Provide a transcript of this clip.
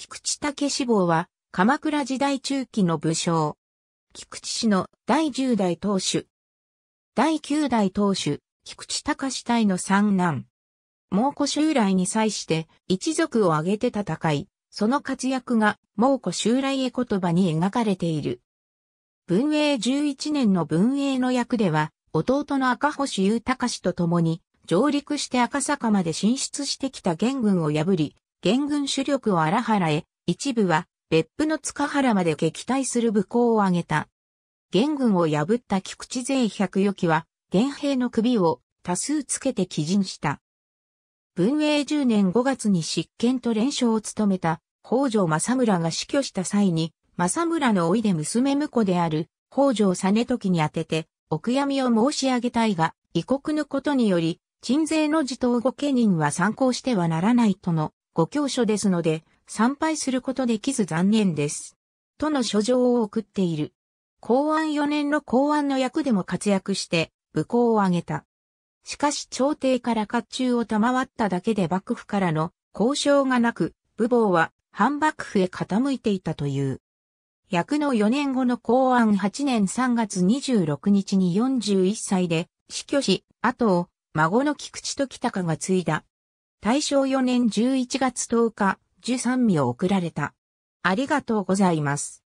菊池武志望は、鎌倉時代中期の武将。菊池氏の第10代当主。第9代当主、菊池隆隊の三男。猛古襲来に際して一族を挙げて戦い、その活躍が猛古襲来へ言葉に描かれている。文永11年の文永の役では、弟の赤星優隆と共に上陸して赤坂まで進出してきた元軍を破り、元軍主力を荒原へ、一部は別府の塚原まで撃退する武功を挙げた。元軍を破った菊池勢百余機は、元兵の首を多数つけて起陣した。文永十年五月に執権と連勝を務めた北条政村が死去した際に、政村の老いで娘婿である北条実時に宛てて、お悔やみを申し上げたいが、異国のことにより、鎮税の自頭御家人は参考してはならないとのご教書ですので、参拝することできず残念です。との書状を送っている。公安4年の公安の役でも活躍して、武功を挙げた。しかし朝廷から甲冑を賜っただけで幕府からの交渉がなく、武房は反幕府へ傾いていたという。役の4年後の公安8年3月26日に41歳で死去し、後を孫の菊池と北香が継いだ。大正4年11月10日、13味を送られた。ありがとうございます。